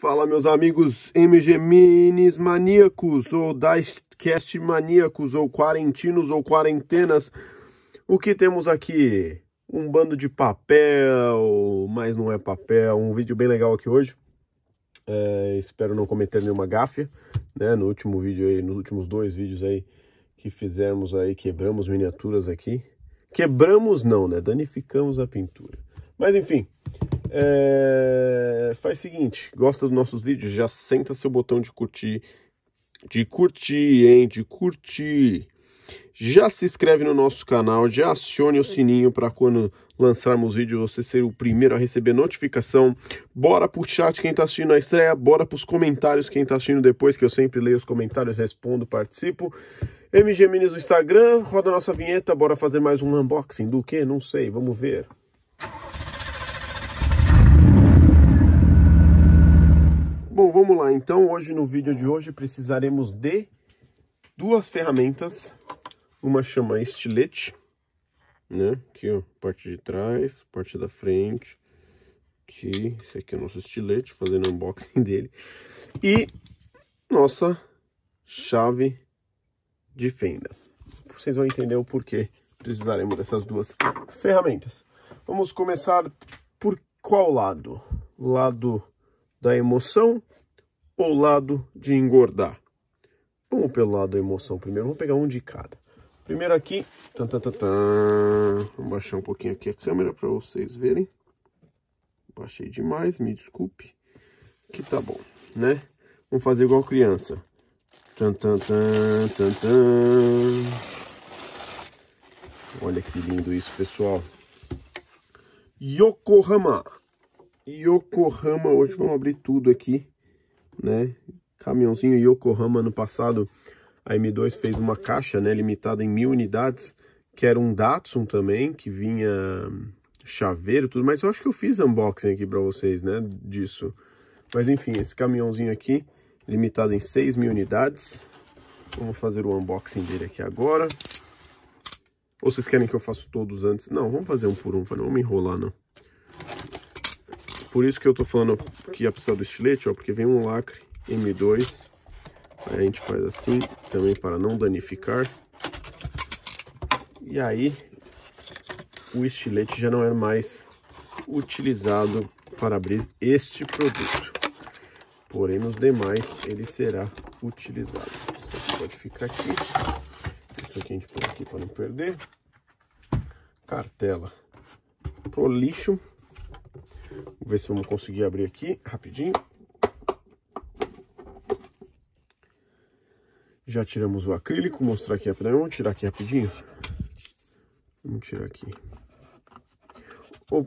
Fala meus amigos MG Minis maníacos ou Dicecast maníacos ou quarentinos ou quarentenas. O que temos aqui? Um bando de papel, mas não é papel. Um vídeo bem legal aqui hoje. É, espero não cometer nenhuma gafe, né? No último vídeo aí, nos últimos dois vídeos aí que fizemos aí, quebramos miniaturas aqui. Quebramos não, né? Danificamos a pintura. Mas enfim, é... Faz o seguinte, gosta dos nossos vídeos? Já senta seu botão de curtir, de curtir, hein? De curtir. Já se inscreve no nosso canal, já acione o sininho para quando lançarmos vídeo você ser o primeiro a receber notificação. Bora pro chat quem tá assistindo a estreia, bora pros comentários quem tá assistindo depois, que eu sempre leio os comentários, respondo, participo. MG Minis no Instagram, roda nossa vinheta, bora fazer mais um unboxing do que? Não sei, vamos ver. Vamos lá, então hoje no vídeo de hoje precisaremos de duas ferramentas. Uma chama estilete, né? Aqui, ó, é parte de trás, parte da frente. Aqui, esse aqui é o nosso estilete, fazendo unboxing dele. E nossa chave de fenda. Vocês vão entender o porquê precisaremos dessas duas ferramentas. Vamos começar por qual lado? Lado da emoção ou lado de engordar? Vamos pelo lado da emoção primeiro, vamos pegar um de cada. Primeiro aqui, tan, tan, tan, tan. vamos baixar um pouquinho aqui a câmera para vocês verem. Baixei demais, me desculpe, que tá bom, né? Vamos fazer igual criança. Tan, tan, tan, tan, tan. Olha que lindo isso, pessoal. Yokohama. Yokohama, hoje vamos abrir tudo aqui né? Caminhãozinho Yokohama no passado, a M2 fez uma caixa, né, limitada em mil unidades, que era um Datsun também, que vinha chaveiro tudo, mas eu acho que eu fiz unboxing aqui para vocês, né, disso. Mas enfim, esse caminhãozinho aqui, limitado em 6 mil unidades. Vamos fazer o unboxing dele aqui agora. Ou vocês querem que eu faça todos antes? Não, vamos fazer um por um, não vamos enrolar não. Por isso que eu tô falando que ia precisar do estilete, ó, porque vem um lacre M2. Aí a gente faz assim, também para não danificar. E aí o estilete já não é mais utilizado para abrir este produto. Porém, nos demais, ele será utilizado. Isso aqui pode ficar aqui. Isso aqui a gente põe aqui para não perder. Cartela pro lixo ver se eu conseguir abrir aqui rapidinho. Já tiramos o acrílico, mostrar aqui rapidinho. Vamos tirar aqui rapidinho. Vamos tirar aqui. Ou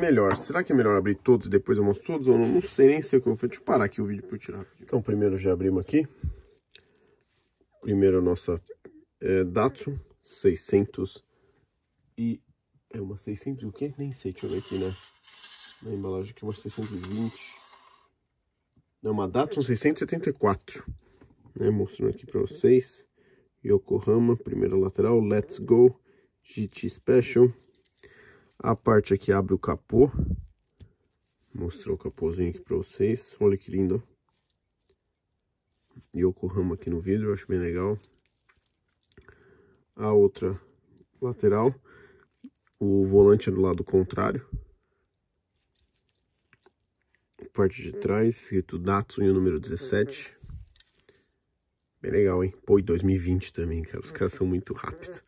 melhor, será que é melhor abrir todos e depois eu mostro todos? Ou não, não sei, nem sei é o que eu vou fazer. Deixa eu parar aqui o vídeo para tirar. Então, primeiro já abrimos aqui. Primeiro a nossa é, Datsun 600 e... É uma 600 o quê? Nem sei, deixa eu ver aqui, né? Na embalagem aqui é uma 620. Não, uma Datsun 674. Né? Mostrando aqui para vocês. Yokohama, primeira lateral, Let's Go, GT Special. A parte aqui abre o capô. Mostrou o capôzinho aqui para vocês. Olha que lindo. Yokohama aqui no vidro, eu acho bem legal. A outra lateral. O volante é do lado contrário parte de trás, escrito Datsun o número 17. Uhum. Bem legal, hein? Pô, e 2020 também, cara. Os caras são muito rápidos.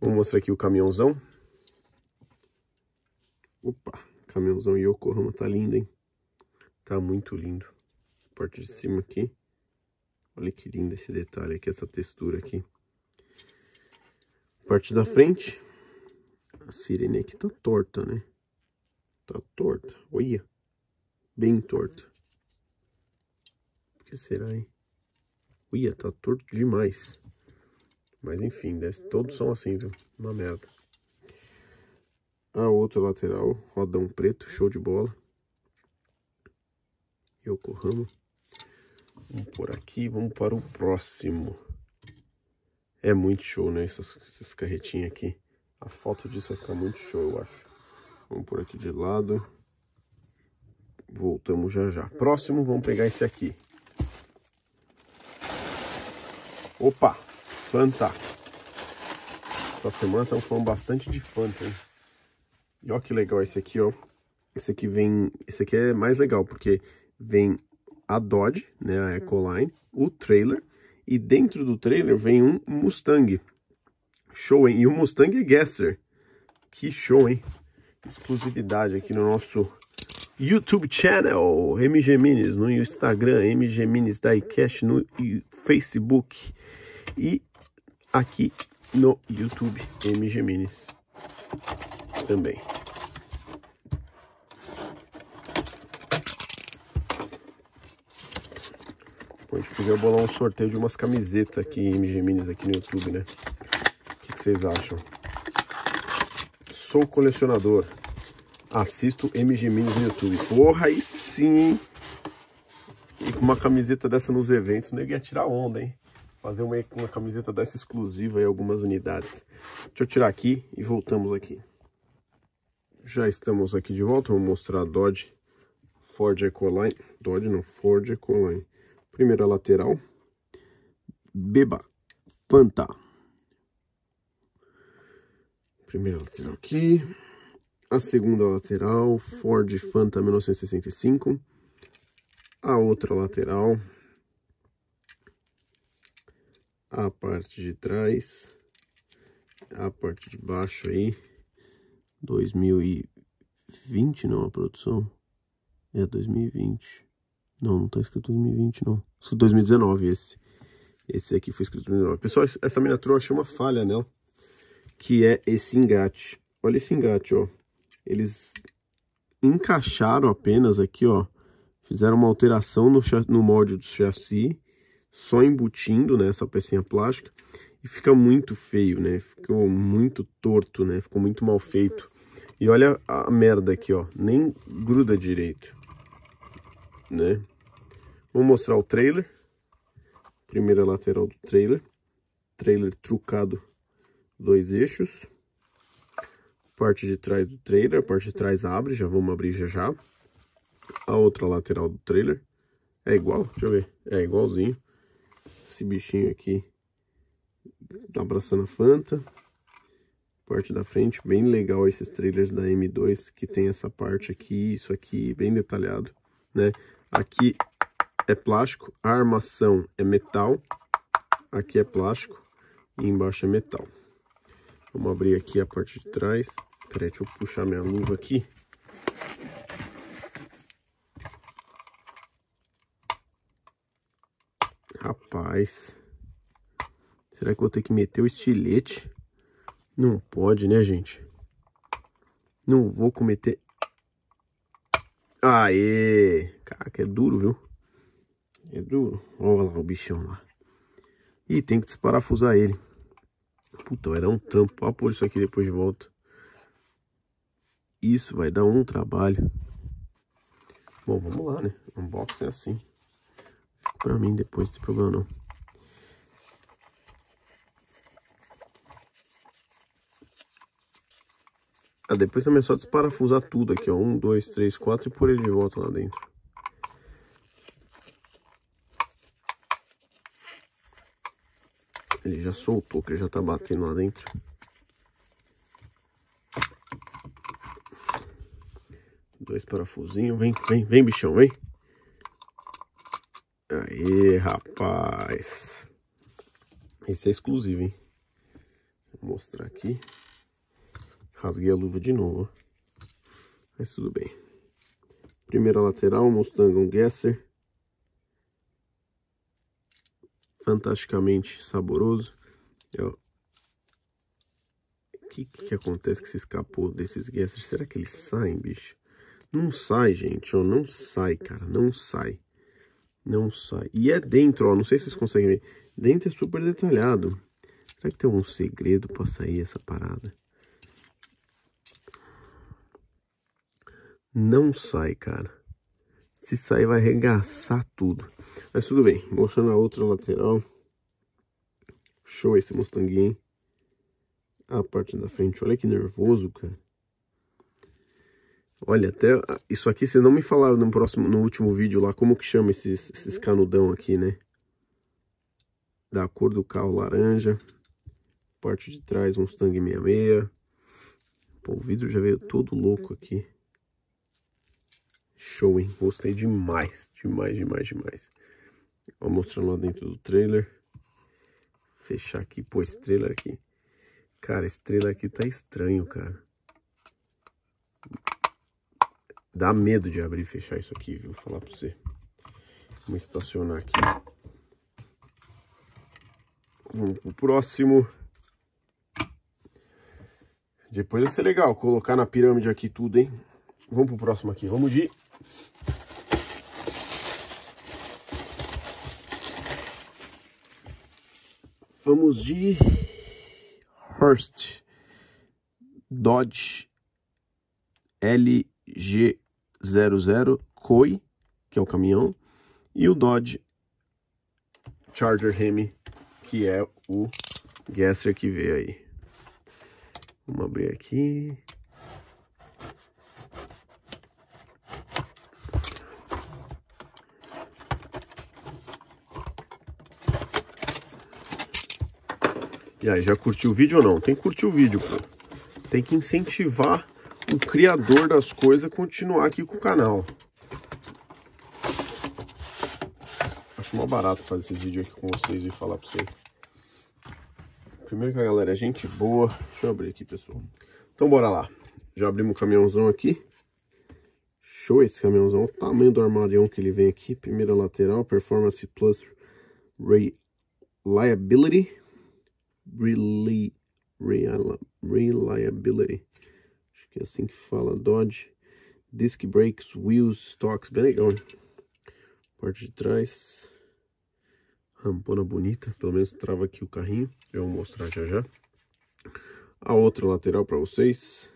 Vou mostrar aqui o caminhãozão. Opa, caminhãozão Yokohama tá lindo, hein? Tá muito lindo. A parte de cima aqui. Olha que lindo esse detalhe aqui, essa textura aqui. Parte da frente. A sirene aqui tá torta, né? Tá torta. Olha bem torto. O que será, hein? Uia, tá torto demais. Mas enfim, né? todos são assim, viu? Uma merda. A ah, outra lateral, rodão preto, show de bola. Yokohama. Vamos por aqui, vamos para o próximo. É muito show, né? Essas, essas carretinhas aqui. A foto disso vai ficar muito show, eu acho. Vamos por aqui de lado. Voltamos já já. Próximo, vamos pegar esse aqui. Opa, Fanta. Tá. Essa semana estamos tá falando bastante de Fanta, hein? E olha que legal esse aqui, ó. Esse aqui vem... Esse aqui é mais legal, porque vem a Dodge, né? A Ecoline, o trailer. E dentro do trailer vem um Mustang. Show, hein? E o Mustang é Gasser. Que show, hein? Exclusividade aqui no nosso YouTube channel MG Minis, no Instagram MG Minis Diecast, no Facebook e aqui no YouTube MG Minis também. a gente podia bolar um sorteio de umas camisetas aqui MG Minis aqui no YouTube, né? O que vocês acham? Sou colecionador. Assisto MG Minis no YouTube. Porra, aí sim, E com uma camiseta dessa nos eventos, nego ia tirar onda, hein? Fazer uma, uma camiseta dessa exclusiva em algumas unidades. Deixa eu tirar aqui e voltamos aqui. Já estamos aqui de volta, vou mostrar a Dodge Ford Ecoline. Dodge não, Ford Ecoline. Primeira lateral. Beba. Panta. Primeira lateral aqui a segunda lateral, Ford Fanta 1965, a outra lateral, a parte de trás, a parte de baixo aí, 2020 não, a produção é 2020, não, não tá escrito 2020 não, escrito 2019 esse, esse aqui foi escrito 2019. Pessoal, essa miniatura eu achei uma falha nela, que é esse engate, olha esse engate, ó. Eles encaixaram apenas aqui, ó. Fizeram uma alteração no, no molde do chassi, só embutindo né, essa pecinha plástica. E fica muito feio, né? Ficou muito torto, né? Ficou muito mal feito. E olha a merda aqui, ó. Nem gruda direito, né? Vou mostrar o trailer. Primeira lateral do trailer. Trailer trucado, dois eixos parte de trás do trailer, a parte de trás abre, já vamos abrir já já. A outra lateral do trailer é igual, deixa eu ver, é igualzinho. Esse bichinho aqui tá abraçando a Fanta. Parte da frente, bem legal esses trailers da M2, que tem essa parte aqui, isso aqui, bem detalhado, né? Aqui é plástico, a armação é metal, aqui é plástico e embaixo é metal. Vamos abrir aqui a parte de trás. Peraí, deixa eu puxar minha luva aqui. Rapaz. Será que eu vou ter que meter o estilete? Não pode, né, gente? Não vou cometer... Aê! Caraca, é duro, viu? É duro. Olha lá o bichão lá. E tem que desparafusar ele. Puta, era um trampo pra pôr isso aqui depois de volta. Isso vai dar um trabalho. Bom, vamos lá, né? Unboxing é assim. Para pra mim depois, não tem problema não. Ah, depois também é só desparafusar tudo aqui, ó. Um, dois, três, quatro e pôr ele de volta lá dentro. Ele já soltou, que já tá batendo lá dentro. Dois parafusinhos. Vem, vem, vem, bichão, vem. Aê, rapaz. Esse é exclusivo, hein? Vou mostrar aqui. Rasguei a luva de novo, Mas tudo bem. Primeira lateral, Mustang Guesser. fantasticamente saboroso. O que, que acontece que se escapou desses guessers? Será que eles saem, bicho? Não sai, gente, ó, não sai, cara, não sai. Não sai. E é dentro, ó, não sei se vocês conseguem ver. Dentro é super detalhado. Será que tem algum segredo pra sair essa parada? Não sai, cara. Se sair, vai arregaçar tudo. Mas tudo bem. Mostrando a outra lateral. Show esse Mustanguinho. A parte da frente. Olha que nervoso, cara. Olha, até isso aqui vocês não me falaram no próximo, no último vídeo lá, como que chama esses, esses canudão aqui, né? Da cor do carro laranja, parte de trás Mustang 66. Pô, o vidro já veio todo louco aqui. Show, hein? Gostei demais, demais, demais, demais. Ó, mostrando lá dentro do trailer. Fechar aqui, pô, esse trailer aqui. Cara, esse trailer aqui tá estranho, cara. Dá medo de abrir e fechar isso aqui, viu? Vou falar pra você. Vamos estacionar aqui. Vamos pro próximo. Depois vai ser legal colocar na pirâmide aqui tudo, hein? Vamos pro próximo aqui. Vamos de Vamos de Hurst Dodge LG00 Coi que é o caminhão, e o Dodge Charger Hemi, que é o Gesser que veio aí. Vamos abrir aqui. E aí, já curtiu o vídeo ou não? Tem que curtir o vídeo, pô. Tem que incentivar o criador das coisas a continuar aqui com o canal. Acho mó barato fazer esse vídeo aqui com vocês e falar pra vocês. Primeiro que a galera é gente boa. Deixa eu abrir aqui, pessoal. Então, bora lá. Já abrimos o caminhãozão aqui. Show esse caminhãozão. O tamanho do armarião que ele vem aqui. Primeira lateral, Performance Plus Reliability. Reliability. Acho que é assim que fala. Dodge. Disc brakes, wheels, stocks. Bem legal. Parte de trás. Rampona bonita. Pelo menos trava aqui o carrinho. Eu vou mostrar já já. A outra lateral para vocês.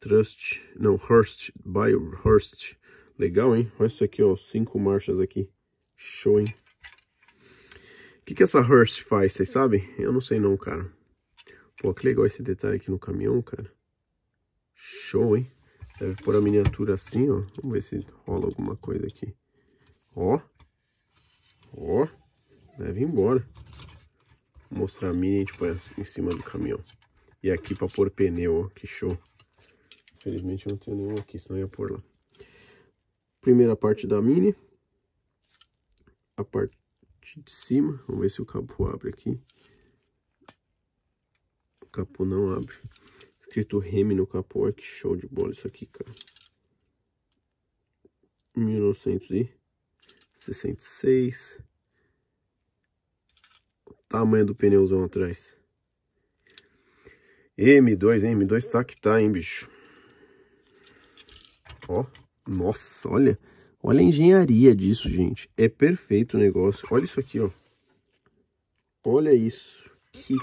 Trust. Não, Hearst. By Hearst. Legal, hein? Olha isso aqui, ó. Cinco marchas aqui. Show, hein? que, que essa Hearst faz, vocês sabem? Eu não sei não, cara. Pô, que legal esse detalhe aqui no caminhão, cara. Show, hein? Deve pôr a miniatura assim, ó. Vamos ver se rola alguma coisa aqui. Ó. Ó. Deve ir embora. Vou mostrar a mini, a gente põe em cima do caminhão. E aqui pra pôr pneu, ó. Que show. Infelizmente eu não tenho nenhum aqui, senão eu ia pôr lá. Primeira parte da mini. A parte de cima. Vamos ver se o capô abre aqui. O capô não abre. Escrito Remy no capô. Olha que show de bola isso aqui, cara. 1966. O tamanho do pneuzão atrás. M2, hein? M2 tá que tá, hein, bicho. Ó, nossa, olha. Olha a engenharia disso, gente. É perfeito o negócio. Olha isso aqui, ó. Olha isso. Que,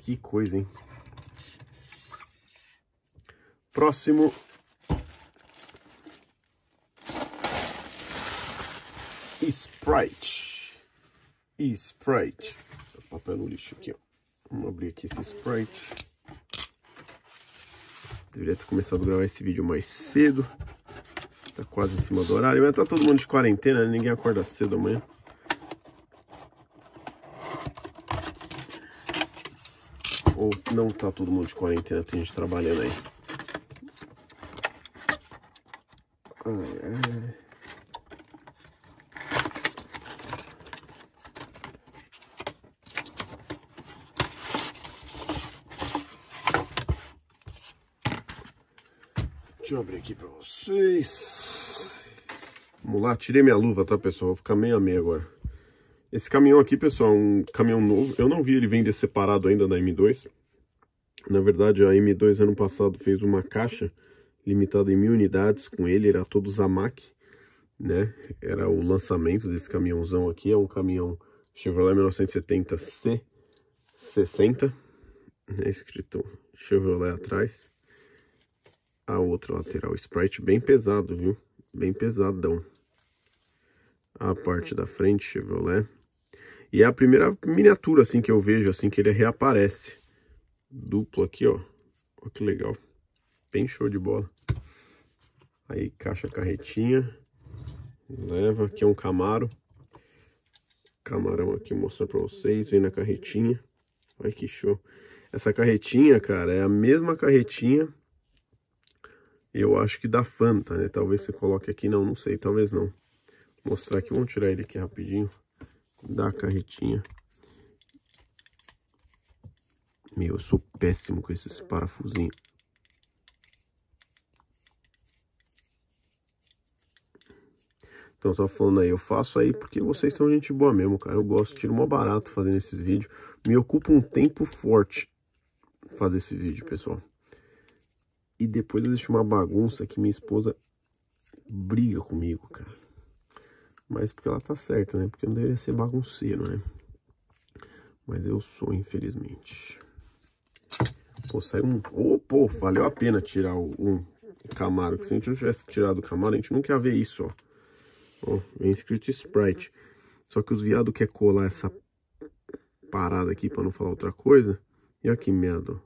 que coisa, hein? Próximo. Sprite. Sprite. Tá Papel no lixo aqui, ó. Vamos abrir aqui esse Sprite. Deveria ter começado a gravar esse vídeo mais cedo. Tá quase em cima do horário, mas tá todo mundo de quarentena, né? ninguém acorda cedo amanhã. Ou não tá todo mundo de quarentena, tem gente trabalhando aí. Ai, ai. Deixa eu abrir aqui para vocês. Vamos lá, tirei minha luva, tá, pessoal? Vou ficar meio a meio agora. Esse caminhão aqui, pessoal, é um caminhão novo. Eu não vi ele vender separado ainda na M2. Na verdade, a M2 ano passado fez uma caixa limitada em mil unidades com ele. Era todo Zamac, né? Era o lançamento desse caminhãozão aqui. É um caminhão Chevrolet 1970 C60. É escrito Chevrolet atrás. A outra lateral Sprite, bem pesado, viu? Bem pesadão a parte da frente Chevrolet. E é a primeira miniatura assim que eu vejo assim que ele reaparece. Duplo aqui, ó. Olha que legal. Bem show de bola. Aí caixa carretinha. Leva, aqui é um Camaro. Camarão aqui, mostrar pra vocês. Vem na carretinha. Olha que show. Essa carretinha, cara, é a mesma carretinha eu acho que da Fanta, né? Talvez você coloque aqui, não, não sei, talvez não mostrar aqui, vamos tirar ele aqui rapidinho, da carretinha. Meu, eu sou péssimo com esses parafusinhos. Então, tava tá falando aí, eu faço aí porque vocês são gente boa mesmo, cara. Eu gosto, tiro mó barato fazendo esses vídeos. Me ocupa um tempo forte fazer esse vídeo, pessoal. E depois existe uma bagunça que minha esposa briga comigo, cara. Mas porque ela tá certa, né? Porque eu não deveria ser bagunceiro, né? Mas eu sou, infelizmente. Pô, saiu um... Oh, pô, valeu a pena tirar o, um Camaro. Que se a gente não tivesse tirado o Camaro, a gente nunca ia ver isso, ó. Ó, vem é escrito Sprite. Só que os viados quer colar essa parada aqui pra não falar outra coisa. E olha que merda, ó.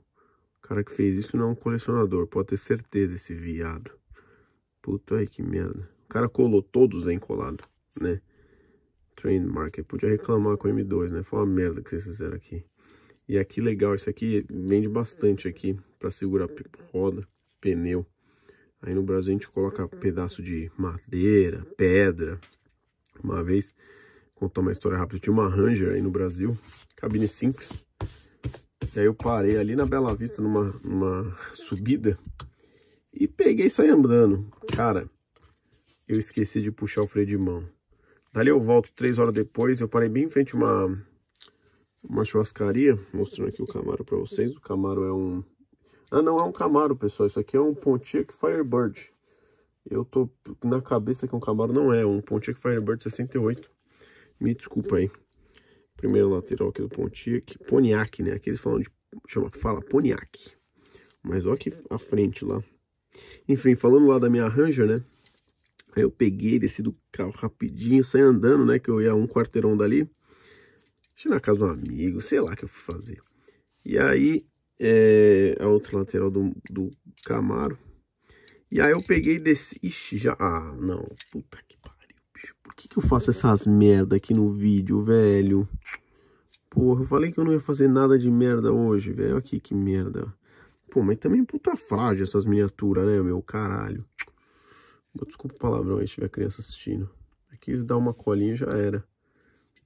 O cara que fez isso não é um colecionador. Pode ter certeza, esse viado. Puta aí, que merda. O cara colou todos bem né, colado né? Trademark, eu podia reclamar com o M2, né? Foi uma merda que vocês fizeram aqui. E aqui legal, isso aqui vende bastante aqui para segurar roda, pneu. Aí no Brasil a gente coloca pedaço de madeira, pedra. Uma vez, contar uma história rápida, tinha uma Ranger aí no Brasil, cabine simples. E aí eu parei ali na Bela Vista, numa, numa subida, e peguei e saí andando. Cara, eu esqueci de puxar o freio de mão. Dali eu volto três horas depois, eu parei bem em frente a uma, uma churrascaria, mostrando aqui o Camaro para vocês. O Camaro é um... Ah, não é um Camaro, pessoal. Isso aqui é um Pontiac Firebird. Eu tô na cabeça que um Camaro não é, um Pontiac Firebird 68. Me desculpa aí. Primeiro lateral aqui do Pontiac. Pontiac né? Aqui eles falam de... Chama, fala Pontiac Mas olha aqui a frente lá. Enfim, falando lá da minha Ranger, né? Aí eu peguei, desci do carro rapidinho, saí andando, né? Que eu ia um quarteirão dali. Fui na casa de um amigo, sei lá o que eu fui fazer. E aí, é, a outra lateral do, do Camaro. E aí eu peguei e desci. Ixi, já. Ah, não. Puta que pariu, bicho. Por que, que eu faço essas merda aqui no vídeo, velho? Porra, eu falei que eu não ia fazer nada de merda hoje, velho. Aqui que merda. Pô, mas também puta frágil essas miniaturas, né, meu? Caralho. Desculpa o palavrão aí, se tiver criança assistindo. Aqui dá uma colinha já era.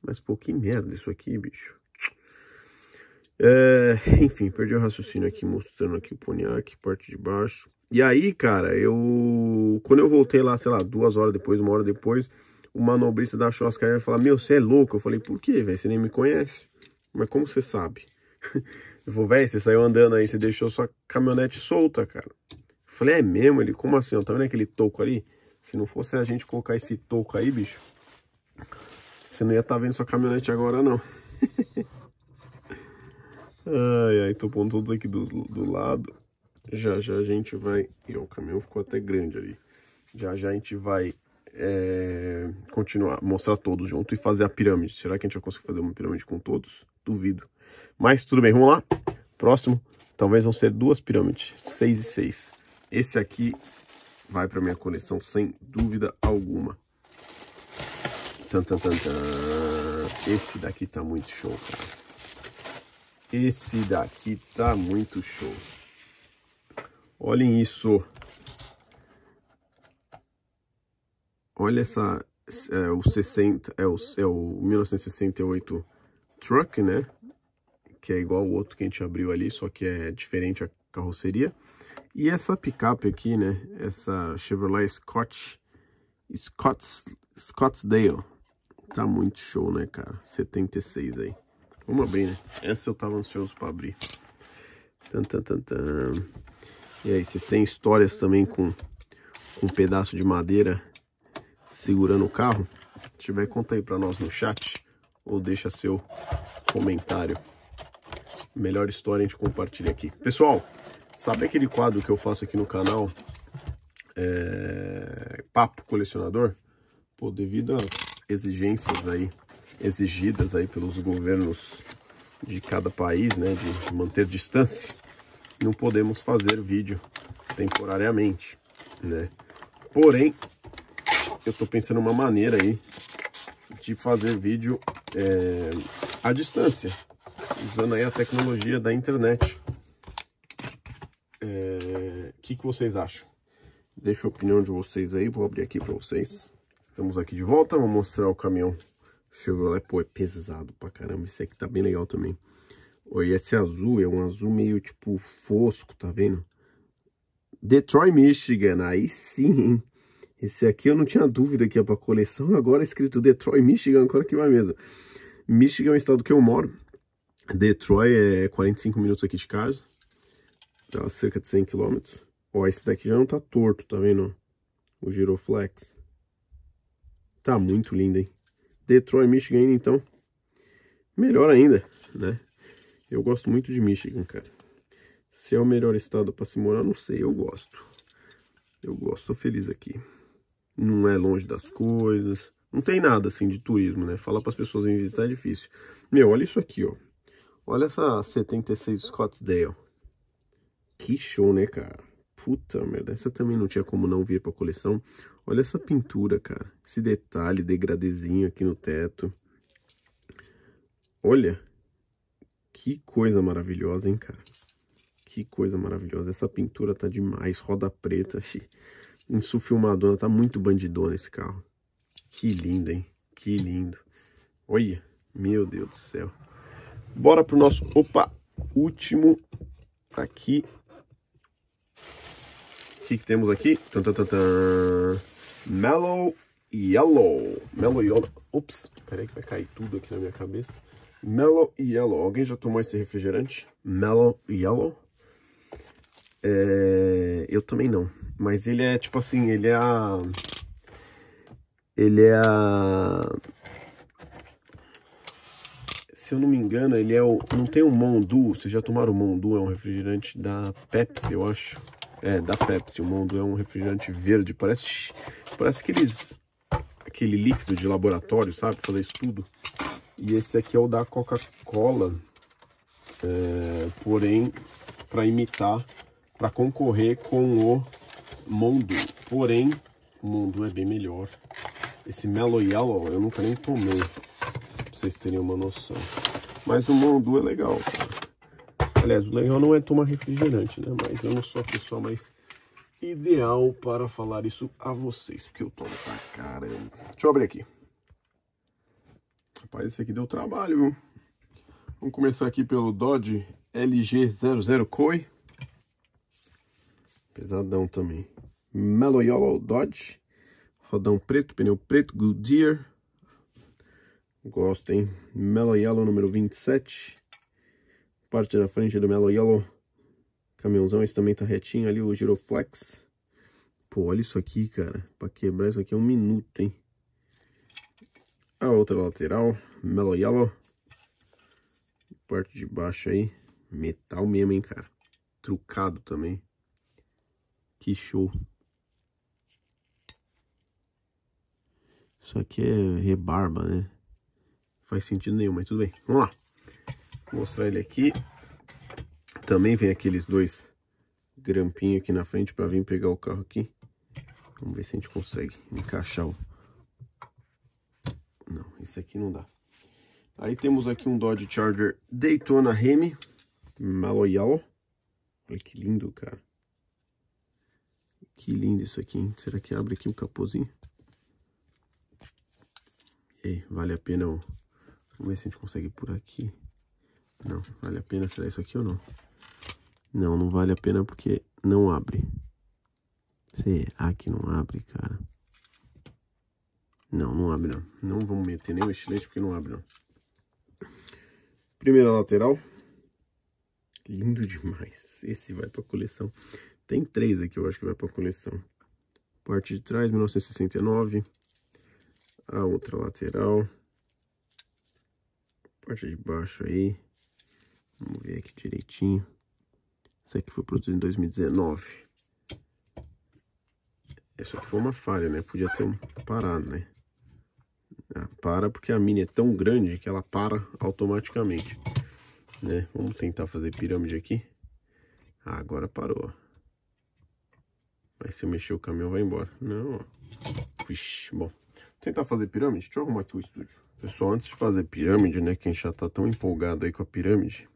Mas, pô, que merda isso aqui, bicho. É, enfim, perdi o raciocínio aqui, mostrando aqui o Poniac, parte de baixo. E aí, cara, eu... Quando eu voltei lá, sei lá, duas horas depois, uma hora depois, o manobrista da churrascaria falou, meu, você é louco? Eu falei, por quê, velho? Você nem me conhece. Mas como você sabe? Eu falei, velho, você saiu andando aí, você deixou sua caminhonete solta, cara. Falei, é mesmo? Ele, como assim? Ó, tá vendo aquele toco ali? Se não fosse a gente colocar esse toco aí, bicho, você não ia estar tá vendo sua caminhonete agora, não. ai, ai, tô pondo todos aqui do, do lado. Já, já a gente vai... E, o caminhão ficou até grande ali. Já, já a gente vai é, continuar, mostrar todos junto e fazer a pirâmide. Será que a gente vai conseguir fazer uma pirâmide com todos? Duvido. Mas tudo bem, vamos lá. Próximo, talvez vão ser duas pirâmides, seis e seis. Esse aqui vai para minha coleção sem dúvida alguma. Tan, tan, tan, tan. Esse daqui tá muito show, cara. Esse daqui tá muito show. Olhem isso. Olha essa é o 60 é o, é o 1968 truck, né? Que é igual o outro que a gente abriu ali, só que é diferente a carroceria. E essa picape aqui, né? Essa Chevrolet Scott, Scotts, Scottsdale. Tá muito show, né, cara? 76 aí. Vamos abrir, né? Essa eu tava ansioso pra abrir. Tan, tan, tan, tan. E aí, vocês têm histórias também com, com um pedaço de madeira segurando o carro? Se tiver, conta aí pra nós no chat. Ou deixa seu comentário. Melhor história a gente compartilha aqui. Pessoal, Sabe aquele quadro que eu faço aqui no canal? É... Papo colecionador? Pô, devido às exigências aí, exigidas aí pelos governos de cada país, né? De manter distância, não podemos fazer vídeo temporariamente, né? Porém, eu tô pensando uma maneira aí de fazer vídeo é, à distância, usando aí a tecnologia da internet que vocês acham? Deixa a opinião de vocês aí, vou abrir aqui para vocês. Estamos aqui de volta, vou mostrar o caminhão Chevrolet. Pô, é pesado pra caramba, esse aqui tá bem legal também. Oi, esse azul é um azul meio tipo fosco, tá vendo? Detroit, Michigan, aí sim, hein? Esse aqui eu não tinha dúvida que ia pra coleção, agora é escrito Detroit, Michigan, agora que vai mesmo. Michigan é o estado que eu moro, Detroit é 45 minutos aqui de casa, dá tá cerca de 100 quilômetros. Ó, esse daqui já não tá torto, tá vendo? O Giroflex. Tá muito lindo, hein? Detroit, Michigan ainda, então. Melhor ainda, né? Eu gosto muito de Michigan, cara. Se é o melhor estado para se morar, não sei, eu gosto. Eu gosto, sou feliz aqui. Não é longe das coisas. Não tem nada assim de turismo, né? Falar para as pessoas em visitar é difícil. Meu, olha isso aqui, ó. Olha essa 76 Scottsdale. Que show, né, cara? Puta merda, essa também não tinha como não vir pra coleção. Olha essa pintura, cara. Esse detalhe, degradezinho aqui no teto. Olha, que coisa maravilhosa, hein, cara. Que coisa maravilhosa. Essa pintura tá demais. Roda preta, insufilmadona. Tá muito bandidona esse carro. Que lindo, hein? Que lindo. Olha, meu Deus do céu. Bora pro nosso, opa, último aqui que, que temos aqui? Tum, tum, tum, Mellow Yellow. Mellow Yellow. Ops, peraí que vai cair tudo aqui na minha cabeça. Mellow Yellow. Alguém já tomou esse refrigerante? Mellow Yellow? É... Eu também não. Mas ele é tipo assim, ele é a... Ele é a... Se eu não me engano, ele é o... Não tem o Mondu? Vocês já tomaram o Mondu? É um refrigerante da Pepsi, eu acho. É, da Pepsi. O Mondo é um refrigerante verde. Parece, parece aqueles, aquele líquido de laboratório, sabe? Fazer estudo. E esse aqui é o da Coca-Cola. É, porém, para imitar, para concorrer com o Mondo. Porém, o Mondo é bem melhor. Esse Mellow Yellow eu nunca nem tomei. Pra vocês terem uma noção. Mas o Mondo é legal, cara. Aliás, o legal não é tomar refrigerante, né? Mas eu não sou a pessoa mais ideal para falar isso a vocês, porque eu tomo pra caramba. Deixa eu abrir aqui. Rapaz, esse aqui deu trabalho, viu? Vamos começar aqui pelo Dodge LG00 Koi. Pesadão também. Mellow Yellow Dodge. Rodão preto, pneu preto, Goodyear. Gosto, hein? Mellow Yellow número 27 parte da frente do Melo Yellow. Caminhãozão, esse também tá retinho ali, o Giroflex. Pô, olha isso aqui, cara. Pra quebrar isso aqui é um minuto, hein? A outra lateral, Mellow Yellow. Parte de baixo aí, metal mesmo, hein, cara. Trucado também. Que show. Isso aqui é rebarba, né? faz sentido nenhum, mas tudo bem. Vamos lá mostrar ele aqui. Também vem aqueles dois grampinhos aqui na frente para vir pegar o carro aqui. Vamos ver se a gente consegue encaixar o... Não, esse aqui não dá. Aí temos aqui um Dodge Charger Daytona Remy Maloyal. Olha que lindo, cara. Que lindo isso aqui, hein? Será que abre aqui o capôzinho? E aí, vale a pena... Vamos ver se a gente consegue por aqui. Não, vale a pena será isso aqui ou não? Não, não vale a pena porque não abre. Será que não abre, cara? Não, não abre não. Não vamos meter nem o estilete porque não abre não. Primeira lateral. Lindo demais. Esse vai pra coleção. Tem três aqui, eu acho que vai pra coleção. Parte de trás, 1969. A outra lateral. Parte de baixo aí. Vamos ver aqui direitinho. Esse aqui foi produzido em 2019. Essa aqui foi uma falha, né? Podia ter um parado, né? Ah, para porque a mini é tão grande que ela para automaticamente. Né? Vamos tentar fazer pirâmide aqui. Ah, agora parou, Mas se eu mexer o caminhão vai embora. Não, ó. bom. Tentar fazer pirâmide? Deixa eu arrumar aqui o estúdio. Pessoal, antes de fazer pirâmide, né? Quem já tá tão empolgado aí com a pirâmide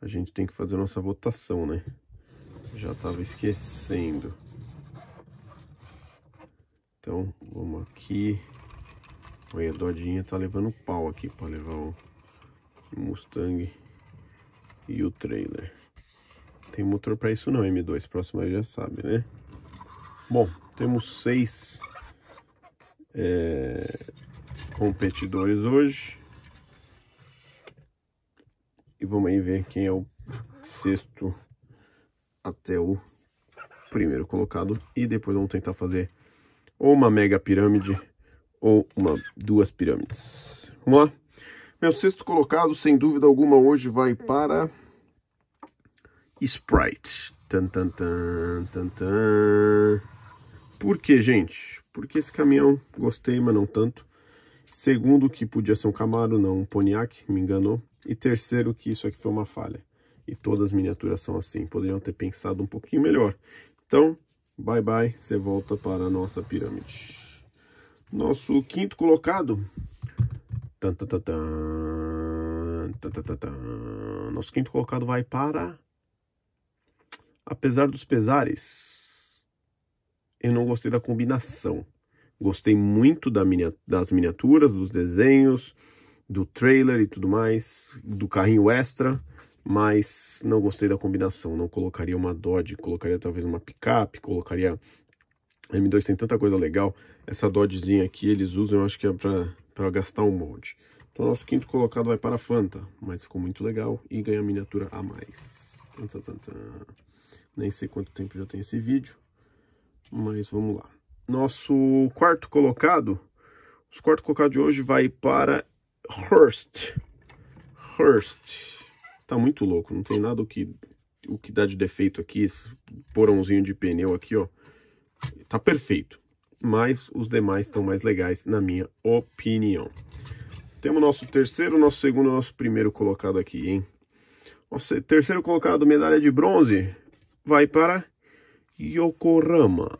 a gente tem que fazer a nossa votação, né? Já tava esquecendo. Então, vamos aqui. Olha, a Dodinha tá levando pau aqui para levar o Mustang e o trailer. Tem motor para isso não, M2. Próxima já sabe, né? Bom, temos seis é, competidores hoje. E vamos aí ver quem é o sexto até o primeiro colocado. E depois vamos tentar fazer ou uma mega pirâmide ou uma, duas pirâmides. Vamos lá? Meu sexto colocado, sem dúvida alguma, hoje vai para Sprite. Tan, tan, tan, tan, tan. Por que, gente? Porque esse caminhão gostei, mas não tanto. Segundo, que podia ser um Camaro, não um Pontiac, me enganou. E terceiro, que isso aqui foi uma falha. E todas as miniaturas são assim, poderiam ter pensado um pouquinho melhor. Então, bye bye, você volta para a nossa pirâmide. Nosso quinto colocado. Nosso quinto colocado vai para... Apesar dos pesares, eu não gostei da combinação. Gostei muito da das miniaturas, dos desenhos, do trailer e tudo mais, do carrinho extra, mas não gostei da combinação. Não colocaria uma Dodge, colocaria talvez uma picape, colocaria. M2 tem tanta coisa legal. Essa Dodgezinha aqui eles usam, eu acho que é para gastar um molde. Então, nosso quinto colocado vai para a Fanta, mas ficou muito legal e ganha miniatura a mais. Nem sei quanto tempo já tem esse vídeo, mas vamos lá. Nosso quarto colocado, o quarto colocado de hoje vai para Hearst. Hearst. Tá muito louco, não tem nada o que, o que dá de defeito aqui, esse porãozinho de pneu aqui, ó. Tá perfeito. Mas os demais estão mais legais, na minha opinião. Temos nosso terceiro, nosso segundo, nosso primeiro colocado aqui, hein? terceiro colocado, medalha de bronze, vai para Yokohama.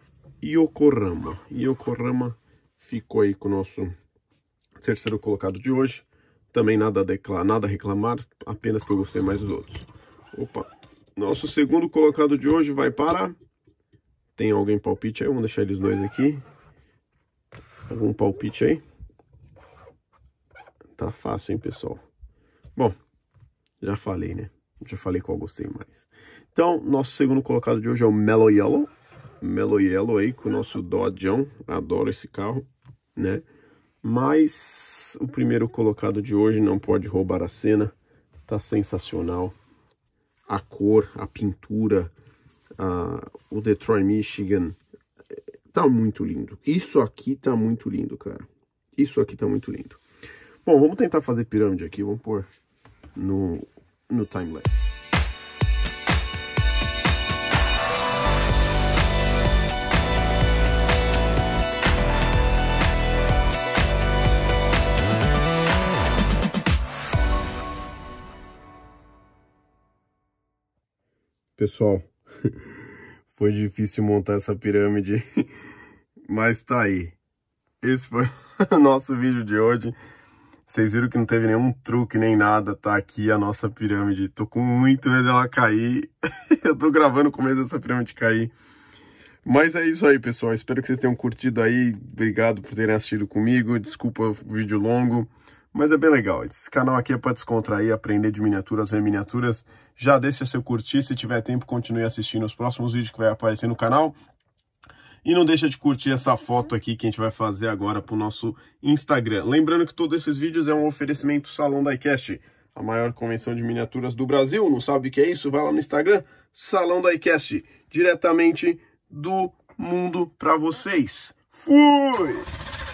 Yokohama. Yokohama ficou aí com o nosso terceiro colocado de hoje. Também nada a, nada a reclamar, apenas que eu gostei mais dos outros. Opa, nosso segundo colocado de hoje vai para... Tem alguém palpite aí? Vamos deixar eles dois aqui. Algum palpite aí? Tá fácil, hein, pessoal? Bom, já falei, né? Já falei qual eu gostei mais. Então, nosso segundo colocado de hoje é o Mellow Yellow. Mellow Yellow aí com o nosso Dodgeão. Adoro esse carro, né? Mas o primeiro colocado de hoje não pode roubar a cena. Tá sensacional. A cor, a pintura, a... o Detroit Michigan. Eh, tá muito lindo. Isso aqui tá muito lindo, cara. Isso aqui tá muito lindo. Bom, vamos tentar fazer pirâmide aqui. Vamos pôr no, no time-lapse. Pessoal, foi difícil montar essa pirâmide, mas tá aí. Esse foi o nosso vídeo de hoje. Vocês viram que não teve nenhum truque nem nada, tá aqui a nossa pirâmide. Tô com muito medo dela cair. Eu tô gravando com medo dessa pirâmide cair. Mas é isso aí, pessoal. Espero que vocês tenham curtido aí. Obrigado por terem assistido comigo. Desculpa o vídeo longo mas é bem legal. Esse canal aqui é para descontrair, aprender de miniaturas, ver miniaturas. Já deixa seu curtir, se tiver tempo, continue assistindo os próximos vídeos que vai aparecer no canal. E não deixa de curtir essa foto aqui que a gente vai fazer agora para o nosso Instagram. Lembrando que todos esses vídeos é um oferecimento Salão Diecast, a maior convenção de miniaturas do Brasil. Não sabe o que é isso? Vai lá no Instagram, Salão Diecast, diretamente do mundo para vocês. Fui!